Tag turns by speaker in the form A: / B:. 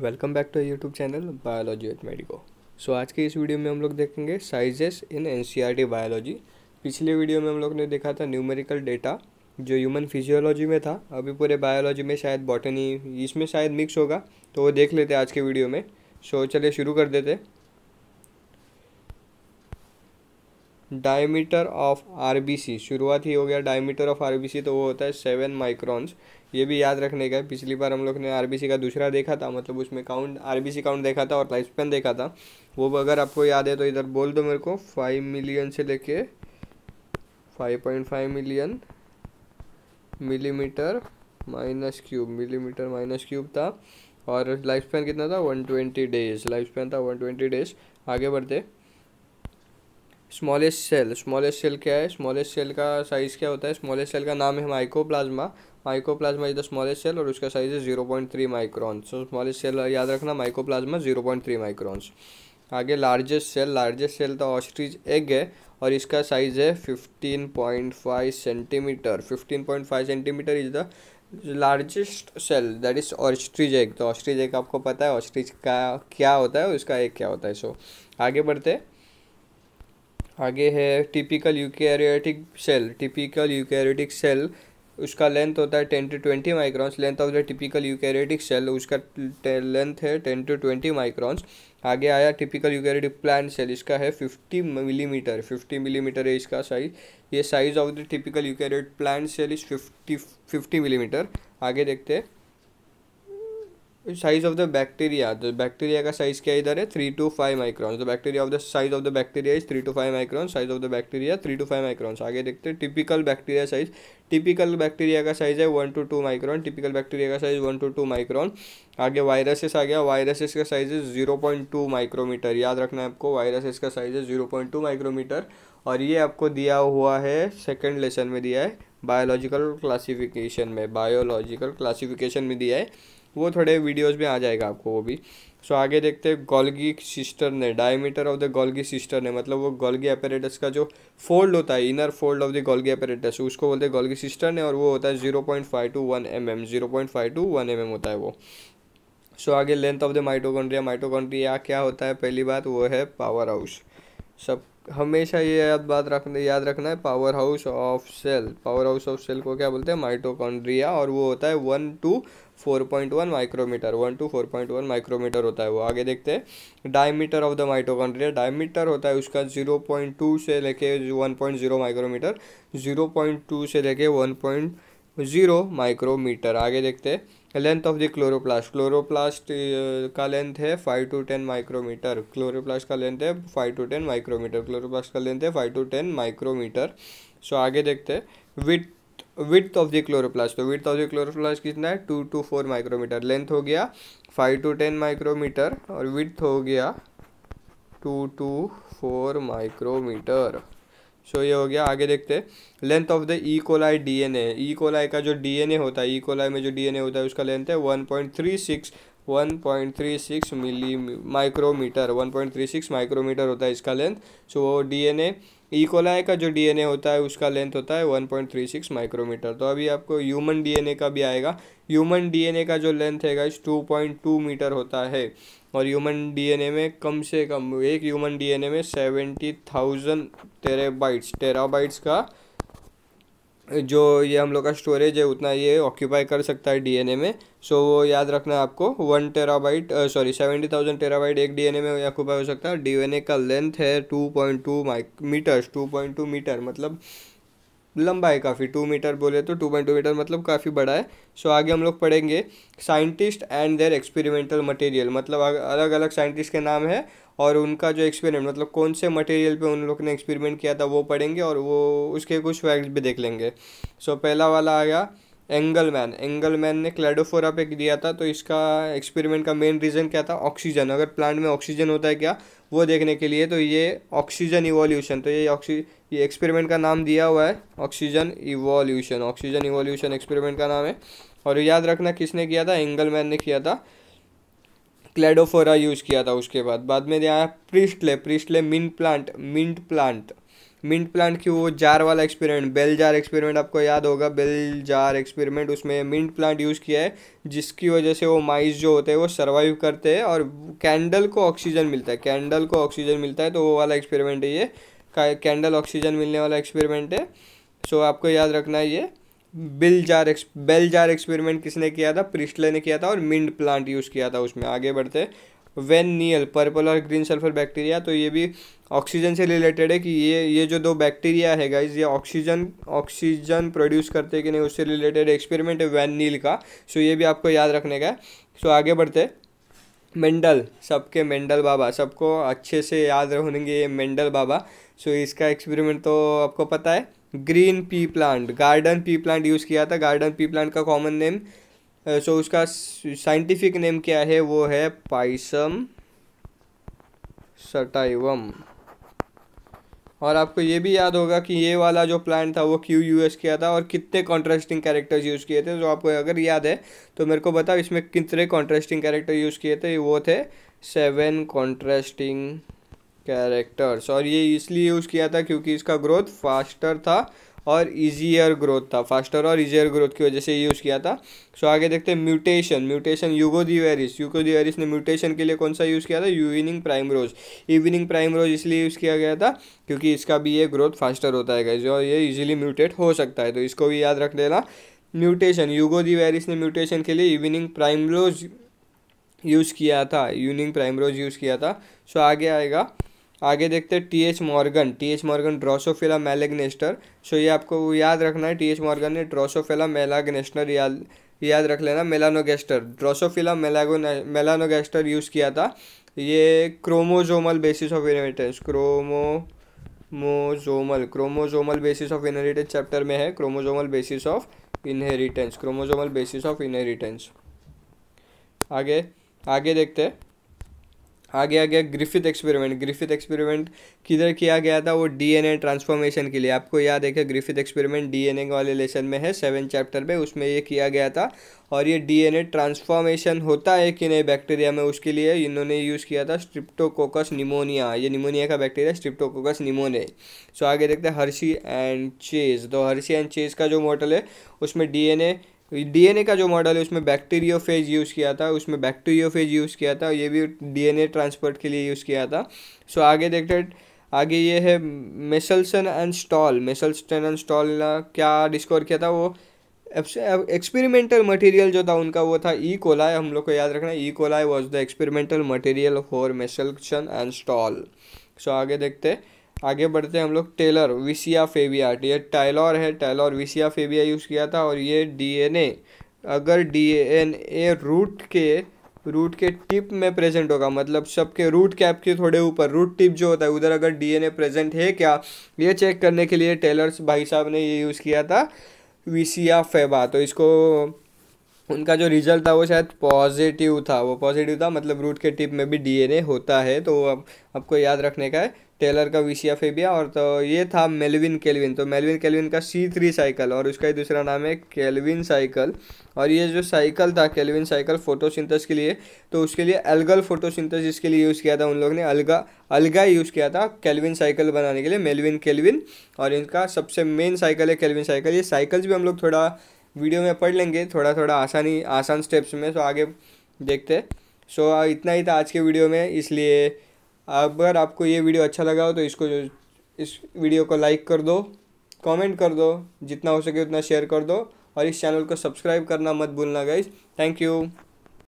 A: Welcome back to YouTube channel biology with medico so आज के इस वीडियो में हम लोग देखेंगे साइजेस इन एन बायोलॉजी पिछले वीडियो में हम लोग ने देखा था न्यूमेरिकल डेटा जो ह्यूमन फिजियोलॉजी में था अभी पूरे बायोलॉजी में शायद बॉटनी इसमें शायद मिक्स होगा तो वो देख लेते आज के वीडियो में सो चलिए शुरू कर देते डायमीटर ऑफ आर शुरुआत ही हो गया डायमीटर ऑफ आर तो वो होता है सेवन माइक्रॉन्स ये भी याद रखने का है पिछली बार हम लोग ने आर का दूसरा देखा था मतलब उसमें काउंट आर काउंट देखा था और लाइफ स्पेन देखा था वो अगर आपको याद है तो इधर बोल दो मेरे को फाइव मिलियन से लेके five point five million millimetre minus cube millimetre minus cube था और लाइफ स्पैन कितना था one twenty days life span था वन ट्वेंटी डेज आगे बढ़ते स्मॉलेस्ट सेल स्मॉलेस्ट सेल क्या है स्मॉलेस्ट सेल का साइज़ क्या होता है स्मॉलेस्ट सेल का नाम है plasma mycoplasma is the smallest cell और उसका साइज़ है zero point three micron so smallest cell याद रखना mycoplasma zero point three microns आगे लार्जेस्ट सेल लार्जेस्ट सेल तो ऑस्ट्रिज एग है और इसका साइज़ है fifteen point five centimetre fifteen point five centimetre is the largest cell that is ostrich egg तो ostrich egg आपको पता है ऑस्ट्रिज का क्या होता है इसका एग क्या होता है सो so, आगे बढ़ते हैं आगे है typical eukaryotic cell typical eukaryotic cell उसका लेंथ होता है ten to twenty microns length of the typical eukaryotic cell उसका लेंथ है टेन टू ट्वेंटी माइक्रॉन्स आगे आया टिपिकल यूकैरियोटिक प्लांट सेल इसका है फिफ्टी मिलीमीटर फिफ्टी मिलीमीटर है इसका साइज ये size of the typical eukaryotic plant cell is fifty fifty millimetre आगे देखते हैं साइज ऑफ द बैक्टीरिया तो बैक्टीरिया का साइज क्या इधर है three to five micron the bacteria of the size of the bacteria is three to five micron size of the bacteria three to five micron आगे देखते हैं typical bacteria size typical bacteria का size है one to two micron typical bacteria का size one to two micron आगे viruses आ गया viruses का साइज है जीरो पॉइंट टू माइक्रोमीटर याद रखना है आपको वायरसेस का साइज है जीरो पॉइंट टू माइक्रोमीटर और ये आपको दिया हुआ है सेकेंड लेसन में दिया है बायोलॉजिकल क्लासिफिकेशन में बायोलॉजिकल क्लासिफिकेशन में दिया है वो थोड़े वीडियोस में आ जाएगा आपको वो भी सो so, आगे देखते हैं गोल्गी सिस्टर ने diameter of the Golgi cisterna ने मतलब वो गोल्गी अपेरेटस का जो फोल्ड होता है inner fold of the Golgi apparatus उसको बोलते हैं गोल्गी सिस्टर ने और वो होता है zero point five to one M M zero point five to one M M होता है वो सो so, आगे length of the mitochondria mitochondria क्या होता है पहली बात वो है पावर हाउस सब हमेशा ये याद बात रख याद रखना है power house of cell power house of cell को क्या बोलते हैं माइटोकॉन्ड्रिया और वो होता है one to four point one micrometre one to four point one micrometre होता है वो आगे देखते हैं diameter of the mitochondria diameter होता है उसका जीरो पॉइंट टू से लेके one point zero micrometre zero point two से लेके वन पॉइंट जीरो माइक्रोमीटर आगे देखते हैं length of the chloroplast chloroplast का लेंथ है five to ten micrometre chloroplast का लेंथ है five to ten micrometre chloroplast का लेंथ है five to ten micrometre so आगे देखते हैं width width of the chloroplast तो विथ ऑफ द क्लोरोप्लास्ट कितना है two to four micrometre length हो गया फाइव टू टेन माइक्रोमीटर और विथ हो गया two to four micrometre so ये हो गया आगे देखते हैं length of the E coli A E coli का जो डी एन ए होता है ई e कोलाई में जो डी एन ए होता है उसका लेंथ है one point three six 1.36 milli micrometre 1.36 micrometre होता है इसका length so so, DNA E coli e. का जो डीएनए होता है उसका लेंथ होता है 1.36 माइक्रोमीटर तो अभी आपको ह्यूमन डीएनए का भी आएगा ह्यूमन डीएनए का जो लेंथ है गाइस 2.2 मीटर होता है और ह्यूमन डीएनए में कम से कम एक ह्यूमन डीएनए में सेवेंटी थाउजेंड टेराबाइट्स टेराबाइट्स का जो ये हम लोग का स्टोरेज है उतना ये ऑक्यूपाई कर सकता है डीएनए में सो so, वो याद रखना आपको one terabyte sorry seventy thousand terabyte एक डीएनए में ऑक्यूपाई हो सकता है डीएनए का लेंथ है two point two micrometres two point two metre मतलब लंबा है काफ़ी टू मीटर बोले तो टू पॉइंट टू मीटर मतलब काफ़ी बड़ा है सो आगे हम लोग पढ़ेंगे scientist and their experimental material मतलब अलग अलग साइंटिस्ट के नाम है और उनका जो एक्सपेरिमेंट मतलब कौन से मटेरियल पे उन लोग ने एक्सपेरिमेंट किया था वो पढ़ेंगे और वो उसके कुछ फैक्ट्स भी देख लेंगे सो so, पहला वाला आ गया एंगल मैन एंगल मैन ने क्लेडोफोरा पे दिया था तो इसका एक्सपेरिमेंट का मेन रीज़न क्या था ऑक्सीजन अगर प्लांट में ऑक्सीजन होता है क्या वो देखने के लिए तो ये ऑक्सीजन इवोल्यूशन तो ये ऑक्सी ये एक्सपेरिमेंट का नाम दिया हुआ है oxygen evolution oxygen evolution experiment का नाम है और याद रखना किसने किया था एंगल मैन ने किया था क्लेडोफोरा यूज़ किया था उसके बाद बाद में यहाँ Priestley Priestley mint plant mint plant mint plant की वो जार वाला एक्सपेरिमेंट बेल जार एक्सपेरिमेंट आपको याद होगा बेल जार एक्सपेरिमेंट उसमें मिंट प्लांट यूज़ किया है जिसकी वजह से वो माइस जो होते हैं वो सर्वाइव करते हैं और कैंडल को ऑक्सीजन मिलता है कैंडल को ऑक्सीजन मिलता है तो वो वाला एक्सपेरिमेंट है ये कैंडल ऑक्सीजन मिलने वाला एक्सपेरिमेंट है सो आपको याद रखना है ये bell jar ex bell jar experiment किसने किया था प्रिस्टले ने किया था और मिंड प्लांट यूज़ किया था उसमें आगे बढ़ते वेन नील पर्पल और ग्रीन सल्फर बैक्टीरिया तो ये भी ऑक्सीजन से रिलेटेड है कि ये ये जो दो बैक्टीरिया है गाइज ये ऑक्सीजन ऑक्सीजन प्रोड्यूस करते कि नहीं उससे रिलेटेड एक्सपेरिमेंट है वैन नील का सो ये भी आपको याद रखने का है सो आगे बढ़ते मेंडल सबके मेंडल बाबा सबको अच्छे से याद रहेंगे ये मेंडल बाबा सो इसका एक्सपेरिमेंट तो आपको पता है green pea plant garden pea plant use किया था गार्डन पी प्लांट का कॉमन नेम सो उसका साइंटिफिक नेम क्या है वो है पाइसम सटाइवम और आपको ये भी याद होगा कि ये वाला जो प्लान था वो क्यू यूज़ किया था और कितने कॉन्ट्रास्टिंग कैरेक्टर्स यूज़ किए थे तो आपको अगर याद है तो मेरे को बताओ इसमें कितने कॉन्ट्रास्टिंग कैरेक्टर यूज़ किए थे वो थे सेवन कॉन्ट्रास्टिंग कैरेक्टर्स और ये इसलिए यूज़ किया था क्योंकि इसका ग्रोथ फास्टर था और ईजियर ग्रोथ था फास्टर और ईजियर ग्रोथ की वजह से यूज़ किया था सो आगे देखते हैं म्यूटेशन म्यूटेशन यूगो दिवेरिस यूगो दिवेरिस ने म्यूटेशन के लिए कौन सा यूज़ किया था evening primrose evening primrose इसलिए यूज़ किया गया था क्योंकि इसका भी ये ग्रोथ फास्टर होता है जो ये इजिली म्यूटेट हो सकता है तो इसको भी याद रख लेना म्यूटेशन यूगो दिवेरिस ने म्यूटेशन के लिए इविनिंग प्राइम रोज यूज़ किया था यूनिंग प्राइम रोज यूज़ किया था सो आगे आएगा आगे देखते हैं T H Morgan T H Morgan Drosophila melanogaster so ये आपको याद रखना है टी एच मॉर्गन ने ड्रोसोफिला मेलाग्नेस्टर याद याद रख लेना मेलानोगेस्टर ड्रोसोफिला मेलागो मेलानोगेस्टर यूज़ किया था ये chromosomal basis of inheritance chromosomal chromosomal basis of inheritance chapter में है chromosomal basis of inheritance chromosomal basis of inheritance आगे आगे देखते हैं आगे आ गया ग्रिफिथ एक्सपेरिमेंट ग्रिफिथ एक्सपेरिमेंट किधर किया गया था वो डीएनए ट्रांसफॉर्मेशन के लिए आपको याद है ग्रिफिथ एक्सपेरिमेंट डीएनए वाले लेसन में है सेवन चैप्टर में उसमें ये किया गया था और ये डीएनए ट्रांसफॉर्मेशन होता है कि नहीं बैक्टीरिया में उसके लिए इन्होंने यूज़ किया था स्ट्रिप्टोकोकस निमोनिया ये निमोनिया का बैक्टीरिया स्ट्रिप्टोकोकस निमोने सो आगे देखते हैं हर्षी एंड चेज तो हर्षी एंड चेज का जो मॉडल है उसमें डी डीएनए का जो मॉडल है उसमें बैक्टीरियोफेज यूज़ किया था उसमें बैक्टीरियोफेज यूज़ किया था ये भी डीएनए ट्रांसपोर्ट के लिए यूज़ किया था सो आगे देखते आगे ये है Meselson and Stahl Meselson and Stahl ने क्या डिस्कवर किया था वो एक्सपेरिमेंटल मटेरियल जो था उनका वो था ई e. कोलाय हम लोग को याद रखना E coli was the experimental material for Meselson and Stahl so आगे देखते हैं आगे बढ़ते हैं हम लोग टेलर विसिया फेबिया ये टाइलॉर है टाइलॉर विसिया फेबिया यूज़ किया था और ये डीएनए अगर डीएनए रूट के रूट के टिप में प्रेजेंट होगा मतलब सबके रूट कैप के थोड़े ऊपर रूट टिप जो होता है उधर अगर डीएनए प्रेजेंट है क्या ये चेक करने के लिए टेलर्स भाई साहब ने ये यूज़ किया था विसिया फेबा तो इसको उनका जो रिजल्ट था वो शायद पॉजिटिव था वो पॉजिटिव था मतलब रूट के टिप में भी डीएनए होता है तो अब आपको याद रखने का है टेलर का विशिया फेबिया और तो ये था मेलविन केलविन तो मेलविन केलविन का सी थ्री साइकिल और उसका ही दूसरा नाम है केलविन साइकिल और ये जो साइकिल था केलविन साइकिल फोटोसिंथेसिस के लिए तो उसके लिए अलगल फोटोसिंथेसिस जिसके लिए यूज़ किया था उन लोग ने अलगा अलगा यूज़ किया था केलविन साइकिल बनाने के लिए मेलविन केलविन और इनका सबसे मेन साइकिल है केलविन साइकिल ये साइकिल्स भी हम लोग थोड़ा वीडियो में पढ़ लेंगे थोड़ा थोड़ा आसानी आसान स्टेप्स में तो आगे देखते सो इतना ही था आज के वीडियो में इसलिए अगर आपको ये वीडियो अच्छा लगा हो तो इसको जो इस वीडियो को लाइक कर दो कमेंट कर दो जितना हो सके उतना शेयर कर दो और इस चैनल को सब्सक्राइब करना मत भूलना गाइज थैंक यू